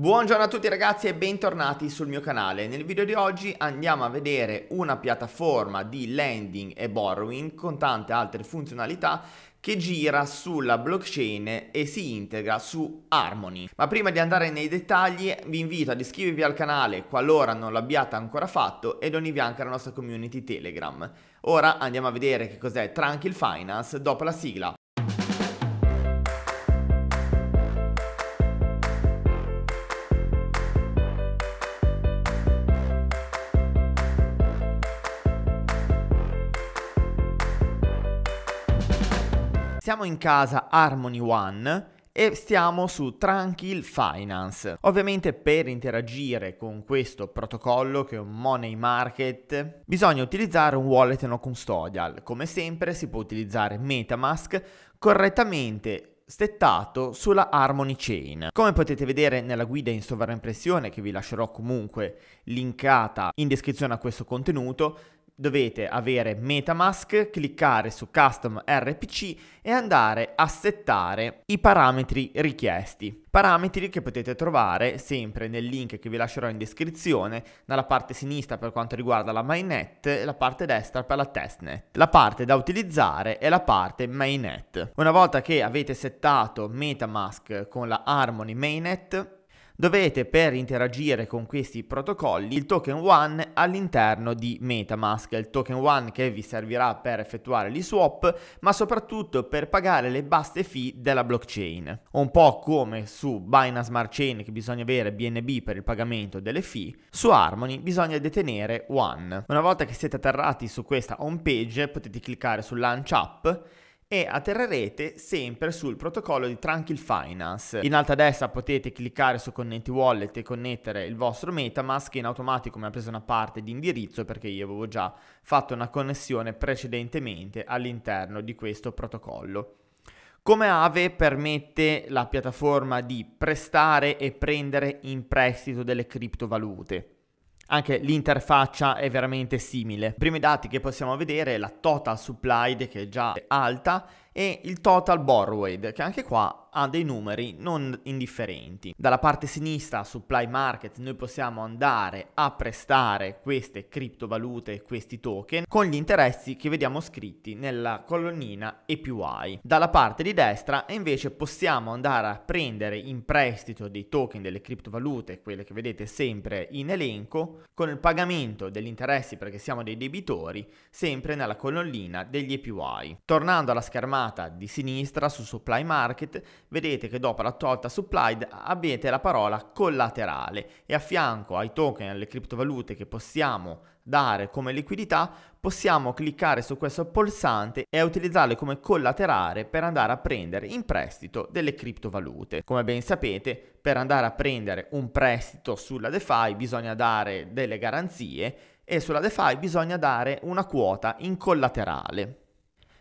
Buongiorno a tutti ragazzi e bentornati sul mio canale. Nel video di oggi andiamo a vedere una piattaforma di lending e borrowing con tante altre funzionalità che gira sulla blockchain e si integra su Harmony. Ma prima di andare nei dettagli vi invito ad iscrivervi al canale qualora non l'abbiate ancora fatto ed univi anche alla nostra community Telegram. Ora andiamo a vedere che cos'è Tranquil Finance dopo la sigla. abbiamo in casa Harmony One e stiamo su Tranquil Finance. Ovviamente per interagire con questo protocollo che è un money market bisogna utilizzare un wallet no custodial. Come sempre si può utilizzare Metamask correttamente stettato sulla Harmony Chain. Come potete vedere nella guida in sovraimpressione che vi lascerò comunque linkata in descrizione a questo contenuto, dovete avere Metamask, cliccare su Custom RPC e andare a settare i parametri richiesti. Parametri che potete trovare sempre nel link che vi lascerò in descrizione, dalla parte sinistra per quanto riguarda la mainnet e la parte destra per la testnet. La parte da utilizzare è la parte mainnet. Una volta che avete settato Metamask con la Harmony mainnet, dovete per interagire con questi protocolli il token one all'interno di Metamask, il token one che vi servirà per effettuare gli swap, ma soprattutto per pagare le basse fee della blockchain. Un po' come su Binance Smart Chain che bisogna avere BNB per il pagamento delle fee, su Harmony bisogna detenere one. Una volta che siete atterrati su questa home page potete cliccare su Launch App e atterrerete sempre sul protocollo di Tranquil Finance. In alto a destra potete cliccare su Connetti Wallet e connettere il vostro Metamask che in automatico mi ha preso una parte di indirizzo perché io avevo già fatto una connessione precedentemente all'interno di questo protocollo. Come Ave permette la piattaforma di prestare e prendere in prestito delle criptovalute anche l'interfaccia è veramente simile. I primi dati che possiamo vedere, è la total supplied che è già alta e il total borrowed, che anche qua ha dei numeri non indifferenti. Dalla parte sinistra, supply market, noi possiamo andare a prestare queste criptovalute, questi token, con gli interessi che vediamo scritti nella colonnina APY. Dalla parte di destra, invece, possiamo andare a prendere in prestito dei token delle criptovalute, quelle che vedete sempre in elenco, con il pagamento degli interessi perché siamo dei debitori, sempre nella colonnina degli APY. Tornando alla schermata andata di sinistra su supply market, vedete che dopo la tolta supplied avete la parola collaterale e a fianco ai token, alle criptovalute che possiamo dare come liquidità, possiamo cliccare su questo pulsante e utilizzarle come collaterale per andare a prendere in prestito delle criptovalute. Come ben sapete, per andare a prendere un prestito sulla DeFi bisogna dare delle garanzie e sulla DeFi bisogna dare una quota in collaterale.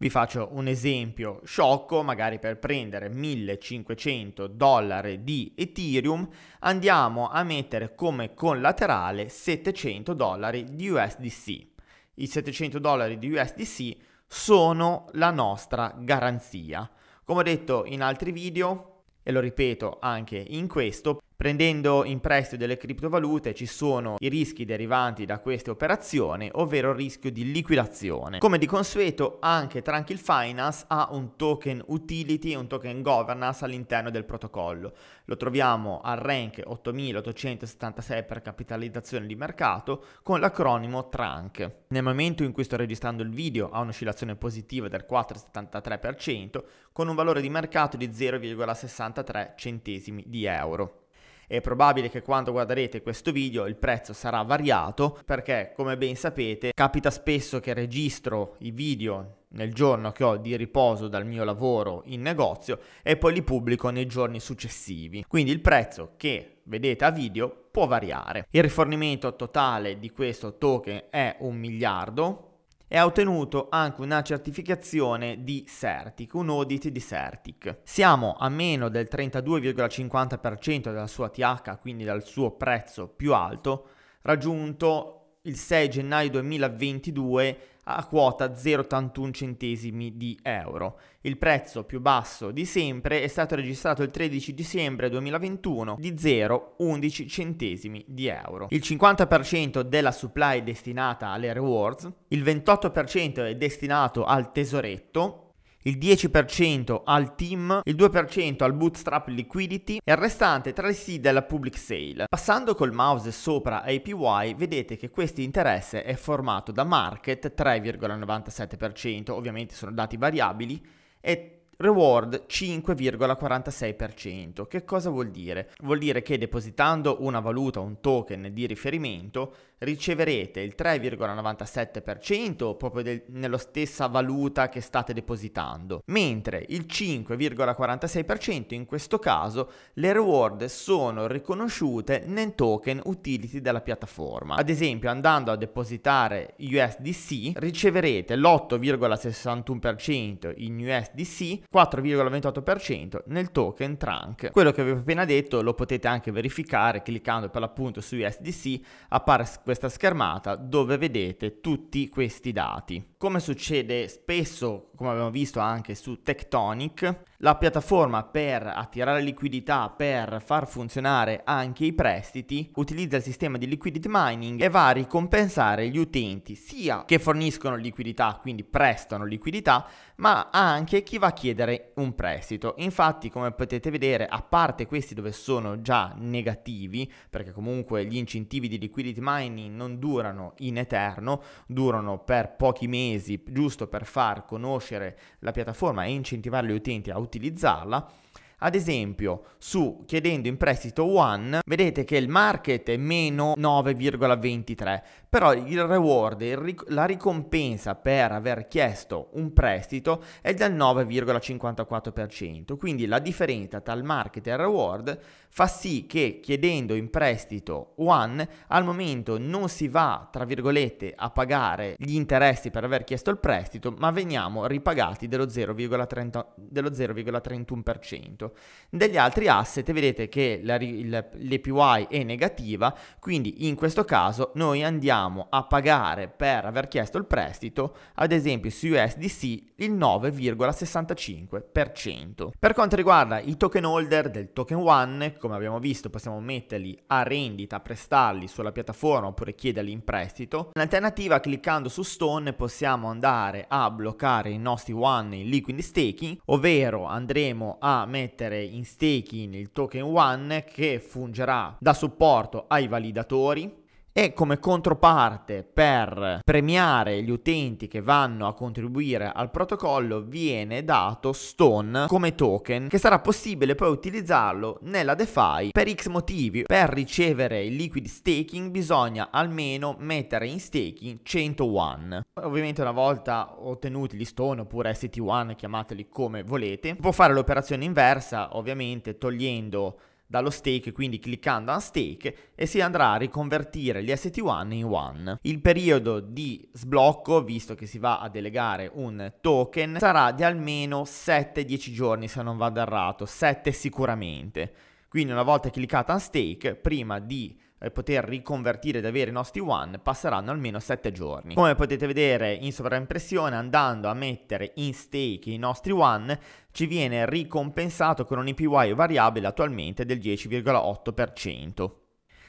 Vi faccio un esempio sciocco, magari per prendere 1500 dollari di Ethereum andiamo a mettere come collaterale 700 dollari di USDC. I 700 dollari di USDC sono la nostra garanzia. Come ho detto in altri video, e lo ripeto anche in questo, Prendendo in prestito delle criptovalute ci sono i rischi derivanti da queste operazioni, ovvero il rischio di liquidazione. Come di consueto anche Tranquil Finance ha un token utility, un token governance all'interno del protocollo. Lo troviamo al rank 8876 per capitalizzazione di mercato con l'acronimo TRANK. Nel momento in cui sto registrando il video ha un'oscillazione positiva del 4,73% con un valore di mercato di 0,63 centesimi di euro. È probabile che quando guarderete questo video il prezzo sarà variato perché come ben sapete capita spesso che registro i video nel giorno che ho di riposo dal mio lavoro in negozio e poi li pubblico nei giorni successivi. Quindi il prezzo che vedete a video può variare. Il rifornimento totale di questo token è un miliardo, e ha ottenuto anche una certificazione di Certic, un audit di Certic. Siamo a meno del 32,50% della sua TH, quindi dal suo prezzo più alto, raggiunto il 6 gennaio 2022 a quota 0,81 centesimi di euro. Il prezzo più basso di sempre è stato registrato il 13 dicembre 2021 di 0,11 centesimi di euro. Il 50% della supply è destinata alle rewards, il 28% è destinato al tesoretto, il 10% al team, il 2% al bootstrap liquidity e il restante tra i seed e la public sale. Passando col mouse sopra APY vedete che questo interesse è formato da market 3,97%, ovviamente sono dati variabili, e Reward 5,46%. Che cosa vuol dire? Vuol dire che depositando una valuta, un token di riferimento, riceverete il 3,97% proprio del, nella stessa valuta che state depositando, mentre il 5,46% in questo caso le reward sono riconosciute nel token utility della piattaforma. Ad esempio, andando a depositare USDC, riceverete l'8,61% in USDC 4,28% nel token Trunk. Quello che vi ho appena detto lo potete anche verificare cliccando per l'appunto su USDC appare questa schermata dove vedete tutti questi dati. Come succede spesso, come abbiamo visto anche su Tectonic, la piattaforma per attirare liquidità, per far funzionare anche i prestiti, utilizza il sistema di liquidity mining e va a ricompensare gli utenti sia che forniscono liquidità, quindi prestano liquidità, ma anche chi va a chiedere chiedere un prestito. Infatti, come potete vedere, a parte questi dove sono già negativi, perché comunque gli incentivi di liquidity mining non durano in eterno, durano per pochi mesi, giusto per far conoscere la piattaforma e incentivare gli utenti a utilizzarla, ad esempio, su chiedendo in prestito One, vedete che il market è meno 9,23, però il reward, il ric- la ricompensa per aver chiesto un prestito è del 9,54%, quindi la differenza tra il market e il reward fa sì che chiedendo in prestito One al momento non si va, tra virgolette, a pagare gli interessi per aver chiesto il prestito, ma veniamo ripagati dello 0,31% indietro. Degli altri asset vedete che la, il, l'APY è negativa, quindi in questo caso noi andiamo a pagare per aver chiesto il prestito, ad esempio su USDC, il 9,65%. Per quanto riguarda i token holder del token One, come abbiamo visto possiamo metterli a rendita, prestarli sulla piattaforma oppure chiederli in prestito. In alternativa cliccando su Stone possiamo andare a bloccare i nostri One in liquid staking, ovvero andremo a mettere mettere in staking il token One che fungerà da supporto ai validatori e come controparte per premiare gli utenti che vanno a contribuire al protocollo viene dato Stone come token che sarà possibile poi utilizzarlo nella DeFi per x motivi. Per ricevere il liquid staking bisogna almeno mettere in staking 101. Ovviamente una volta ottenuti gli Stone oppure ST1 chiamateli come volete, può fare l'operazione inversa ovviamente togliendo dallo stake, quindi cliccando on stake e si andrà a riconvertire gli ST1 in one. Il periodo di sblocco, visto che si va a delegare un token, sarà di almeno 7-10 giorni se non vado errato, 7 sicuramente. Quindi una volta cliccato on stake, prima di per eh, poter riconvertire ed avere i nostri one passeranno almeno 7 giorni. Come potete vedere in sovraimpressione andando a mettere in stake i nostri one ci viene ricompensato con un EPY variabile attualmente del 10,8%.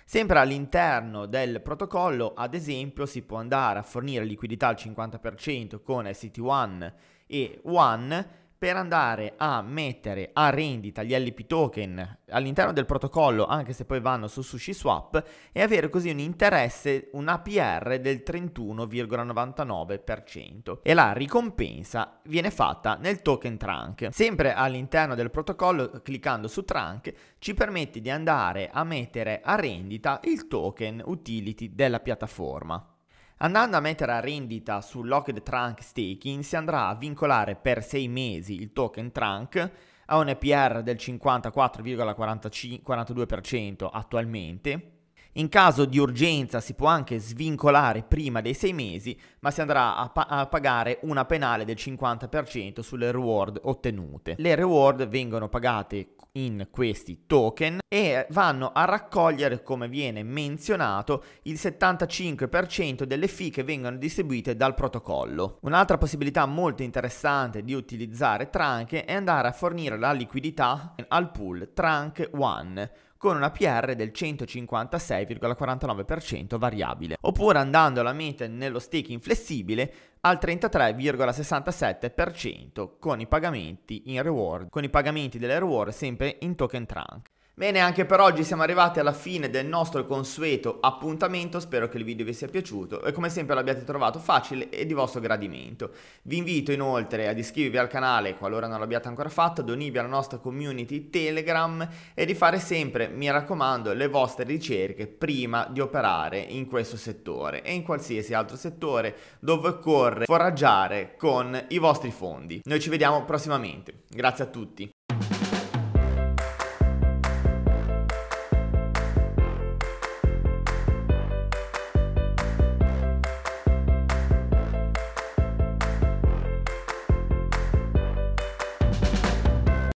Sempre all'interno del protocollo, ad esempio, si può andare a fornire liquidità al 50% con ST1 e One per andare a mettere a rendita gli LP token all'interno del protocollo, anche se poi vanno su SushiSwap, e avere così un interesse, un APR del 31,99%. E la ricompensa viene fatta nel token Trunk. Sempre all'interno del protocollo, cliccando su Trunk, ci permette di andare a mettere a rendita il token utility della piattaforma. Andando a mettere a rendita su Locked Trunk Staking si andrà a vincolare per 6 mesi il token Trunk a un EPR del 54,42% attualmente in caso di urgenza si può anche svincolare prima dei sei mesi, ma si andrà a, pa- a pagare una penale del 50% sulle reward ottenute. Le reward vengono pagate in questi token e vanno a raccogliere, come viene menzionato, il 75% delle fee che vengono distribuite dal protocollo. Un'altra possibilità molto interessante di utilizzare Trunk è andare a fornire la liquidità al pool Trunk One con una PR del 156,49% variabile, oppure andando alla meta nello staking flessibile al 33,67% con i pagamenti in reward, con i pagamenti delle reward sempre in token trunk. Bene, anche per oggi siamo arrivati alla fine del nostro consueto appuntamento, spero che il video vi sia piaciuto e come sempre l'abbiate trovato facile e di vostro gradimento. Vi invito inoltre ad iscrivervi al canale qualora non l'abbiate ancora fatto, ad unirvi alla nostra community Telegram e di fare sempre, mi raccomando, le vostre ricerche prima di operare in questo settore e in qualsiasi altro settore dove occorre foraggiare con i vostri fondi. Noi ci vediamo prossimamente, grazie a tutti.